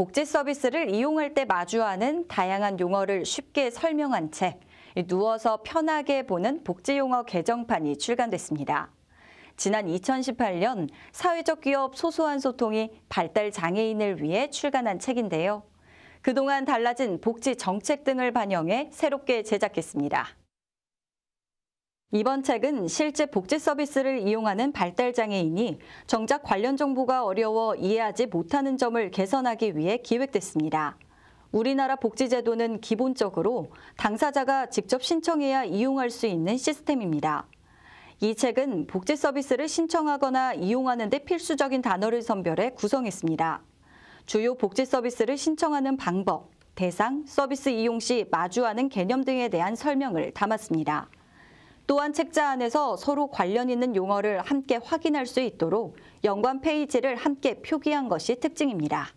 복지 서비스를 이용할 때 마주하는 다양한 용어를 쉽게 설명한 책, 누워서 편하게 보는 복지용어 개정판이 출간됐습니다. 지난 2018년 사회적 기업 소소한 소통이 발달 장애인을 위해 출간한 책인데요. 그동안 달라진 복지 정책 등을 반영해 새롭게 제작했습니다. 이번 책은 실제 복지 서비스를 이용하는 발달장애인이 정작 관련 정보가 어려워 이해하지 못하는 점을 개선하기 위해 기획됐습니다. 우리나라 복지제도는 기본적으로 당사자가 직접 신청해야 이용할 수 있는 시스템입니다. 이 책은 복지 서비스를 신청하거나 이용하는 데 필수적인 단어를 선별해 구성했습니다. 주요 복지 서비스를 신청하는 방법, 대상, 서비스 이용 시 마주하는 개념 등에 대한 설명을 담았습니다. 또한 책자 안에서 서로 관련 있는 용어를 함께 확인할 수 있도록 연관 페이지를 함께 표기한 것이 특징입니다.